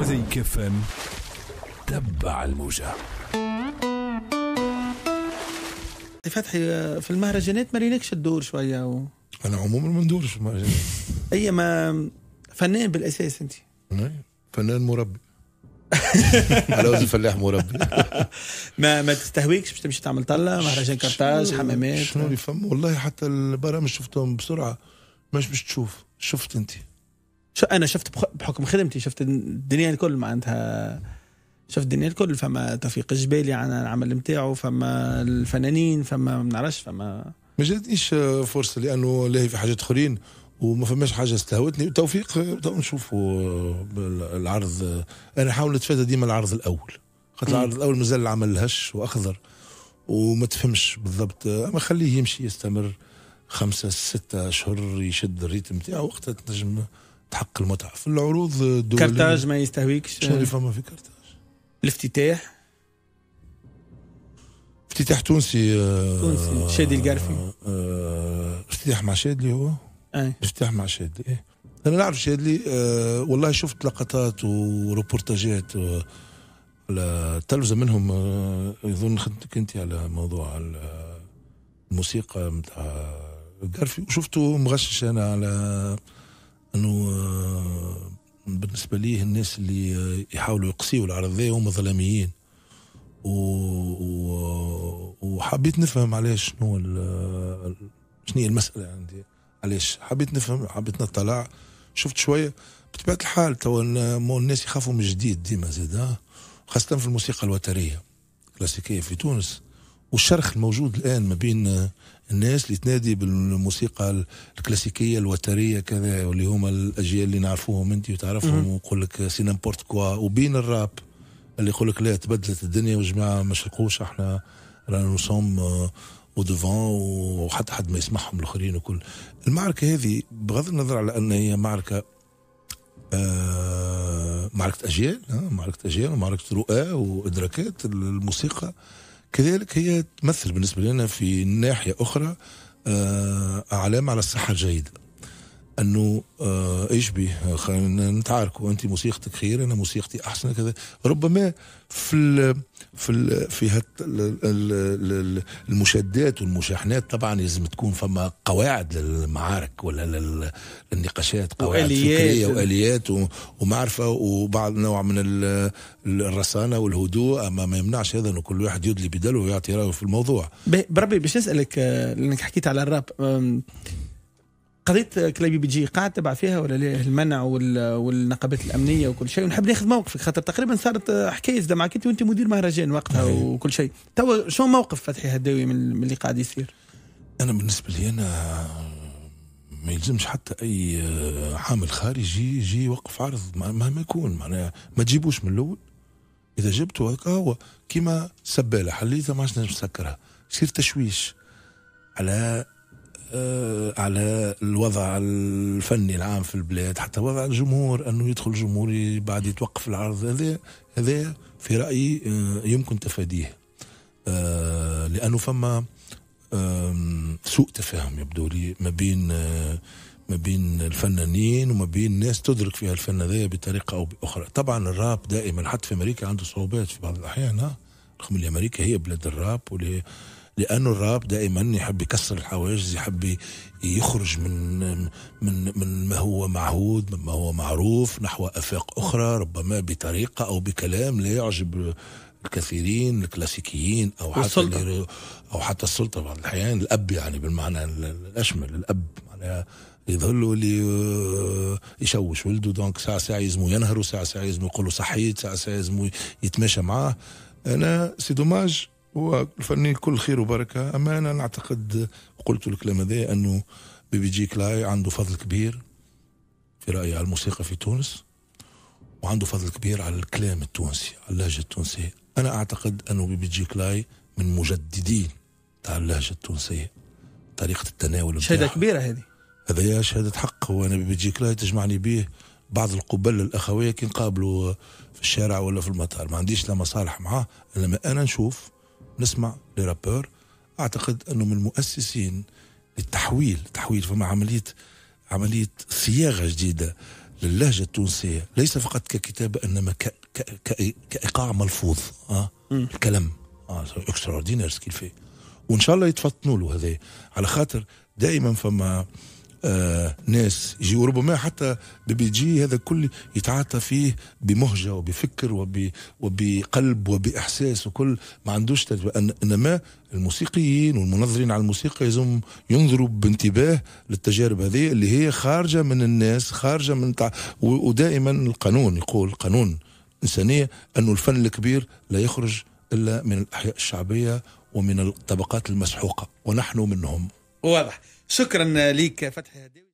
مزيك كيف تبع الموجه فتحي آه، في المهرجانات مارينكش تدور شويه و... انا عموما ما ندورش في المهرجانات اي ما فنان بالاساس انت فنان مربي على وزن فلاح مربي ما ما تستهويكش باش تمشي تعمل طله مهرجان كرتاج حمامات شنو اللي فما والله حتى البرامج شفتهم بسرعه مش باش تشوف شفت انت شو انا شفت بحكم خدمتي شفت الدنيا الكل معناتها شفت الدنيا الكل فما توفيق الجبالي عن العمل نتاعو فما الفنانين فما ما نعرفش فما ما جاتنيش فرصه لانه لاهي في حاجات اخرين وما فماش حاجه استهوتني توفيق تو نشوفوا العرض انا حاول نتفادى ديما العرض الاول خاطر العرض الاول مازال العمل هش واخضر وما تفهمش بالضبط اما خليه يمشي يستمر خمسة ستة أشهر يشد الريتم نتاعو وقتها تنجم تحقق المتعه في العروض الدوليه كارتاج ما يستهويكش شنو اللي فما في كارتاج الافتتاح افتتاح تونسي آه، تونسي شادي القرفي آه، افتتاح مع شادلي هو اي افتتاح مع شادلي ايه انا نعرف شادلي آه والله شفت لقطات وروبورتاجات آه، على التلفزه منهم آه يظن خدمتك انت على موضوع الموسيقى نتاع القرفي وشفته مغشش انا على انه آه، بالنسبه ليه الناس اللي آه، يحاولوا يقسيوا ذا هم ظلاميين و... و... وحبيت نفهم علاش شنو ال... آه، شنو هي المساله عندي علاش حبيت نفهم حبيت نطلع شفت شويه بطبيعه الحال توا الناس يخافوا من جديد ديما زاد خاصه في الموسيقى الوتريه كلاسيكيه في تونس والشرخ الموجود الان ما بين الناس اللي تنادي بالموسيقى الكلاسيكيه الوتريه كذا واللي هما الاجيال اللي نعرفوهم انت وتعرفهم ويقول لك سي نامبورت كوا وبين الراب اللي يقول لك لا تبدلت الدنيا وجماعه ما شرقوش احنا رانا نصوم ودفون euh, وحتى حد ما يسمعهم الاخرين وكل المعركه هذه بغض النظر على ان هي معركه آه معركه اجيال آه، معركه اجيال ومعركه رؤى وادراكات الموسيقى كذلك هي تمثل بالنسبة لنا في ناحية أخرى آه، أعلام على الصحة الجيدة انه آه، ايش بي آه، خلينا نتعاركوا انت موسيقتك خير انا موسيقتي احسن كذا ربما في الـ في الـ في هت المشادات والمشاحنات طبعا لازم تكون فما قواعد للمعارك ولا للنقاشات قواعد فكريه واليات ومعرفه وبعض نوع من الرصانه والهدوء اما ما يمنعش هذا انه كل واحد يدلي بدله ويعطي رايه في الموضوع بربي باش نسالك آه، لانك حكيت على الراب قضيه كلابي بي قاعد تبع فيها ولا ليه المنع والنقابات الامنيه وكل شيء ونحب ناخذ موقفك خاطر تقريبا صارت حكايه زعما انت وانت مدير مهرجان وقتها وكل شيء توا شو موقف فتحي هداوي من اللي قاعد يصير؟ انا بالنسبه لي انا ما يلزمش حتى اي عامل خارجي يجي يوقف عرض مهما يكون معناها ما تجيبوش من الاول اذا جبته هكا هو كيما سباله حليتها ما عادش نسكرها يصير تشويش على آه، على الوضع الفني العام في البلاد حتى وضع الجمهور انه يدخل جمهوري بعد يتوقف العرض هذا هذا في رايي آه، يمكن تفاديه آه، لانه فما سوء تفاهم يبدو لي ما بين ما بين الفنانين وما بين ناس تدرك فيها الفن هذايا بطريقه او باخرى طبعا الراب دائما حتى في امريكا عنده صعوبات في بعض الاحيان رغم ان امريكا هي بلاد الراب واللي لانه الراب دائما يحب يكسر الحواجز يحب يخرج من من من ما هو معهود مما هو معروف نحو افاق اخرى ربما بطريقه او بكلام لا يعجب الكثيرين الكلاسيكيين او حتى او حتى السلطه بعض الاحيان الاب يعني بالمعنى الاشمل الاب معناها يظلوا اللي آه، يشوش ولده دونك ساعه ساعه يلزمو ينهروا ساعه ساعه يلزمو يقولوا صحيت ساعه ساعه يلزمو يتماشى معاه انا سي دوماج والفنانين كل خير وبركه اما انا نعتقد قلت الكلام هذا انه بيبي جي كلاي عنده فضل كبير في رايي على الموسيقى في تونس وعنده فضل كبير على الكلام التونسي على اللهجه التونسيه انا اعتقد انه بيبي جي كلاي من مجددين تاع اللهجه التونسيه طريقه التناول شهاده كبيره هذه هذا يا شهاده حق وانا بيبي جي كلاي تجمعني به بعض القبل الاخويه كي نقابلوا في الشارع ولا في المطار ما عنديش لا مصالح معاه لما انا نشوف نسمع لرابور اعتقد انه من المؤسسين للتحويل تحويل فما عمليه عمليه صياغه جديده للهجه التونسيه ليس فقط ككتابه انما ك... ك... ك... كايقاع ملفوظ اه الكلام اه اكسترا اوردينير وان شاء الله يتفطنوا له هذا على خاطر دائما فما آه ناس يجي وربما حتى بيجي هذا كل يتعاطى فيه بمهجة وبفكر وب وبقلب وبإحساس وكل ما عندوش تجربة إنما الموسيقيين والمنظرين على الموسيقى يزم ينظروا بانتباه للتجارب هذه اللي هي خارجة من الناس خارجة من تع... ودائما القانون يقول قانون إنسانية أن الفن الكبير لا يخرج إلا من الأحياء الشعبية ومن الطبقات المسحوقة ونحن منهم واضح شكرا لك فتحي هداوي